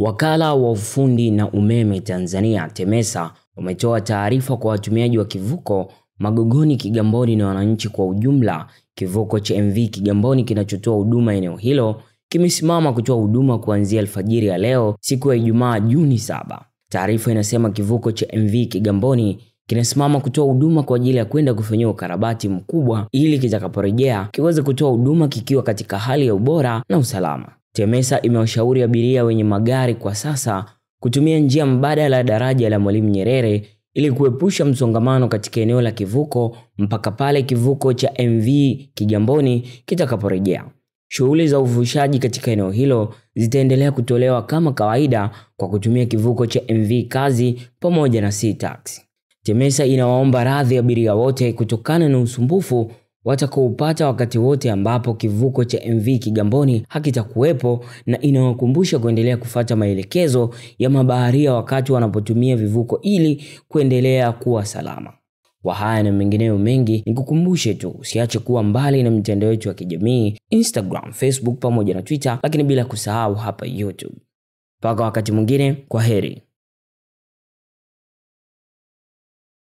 Wakala wa Ufundi na Umeme Tanzania TEMESA umetoa taarifa kwa watumiaji wa kivuko Magogoni, Kigamboni na wananchi kwa ujumla. Kivuko cha MV Kigamboni kinachotoa huduma eneo hilo kimesimama kutoa huduma kuanzia alfajiri ya leo siku ya Ijumaa Juni saba. Taarifa inasema kivuko cha MV Kigamboni kinasimama kutoa huduma kwa ajili ya kwenda kufanyia ukarabati mkubwa ili kitakaporejea kiweze kutoa huduma kikiwa katika hali ya ubora na usalama. TEMESA imewashauri abiria wenye magari kwa sasa kutumia njia mbadala ya daraja la Mwalimu Nyerere ili kuepusha msongamano katika eneo la kivuko mpaka pale kivuko cha MV Kigamboni kitakaporejea. Shughuli za uvushaji katika eneo hilo zitaendelea kutolewa kama kawaida kwa kutumia kivuko cha MV Kazi pamoja na Sea Taxi. TEMESA inawaomba radhi abiria wote kutokana na usumbufu watakaopata wakati wote ambapo kivuko cha MV Kigamboni hakitakuwepo na inawakumbusha kuendelea kufata maelekezo ya mabaharia wakati wanapotumia vivuko ili kuendelea kuwa salama. Kwa haya na mengineyo mengi, nikukumbushe tu usiache kuwa mbali na mitandao yetu ya kijamii Instagram, Facebook pamoja na Twitter, lakini bila kusahau hapa YouTube. Mpaka wakati mwingine, kwa heri.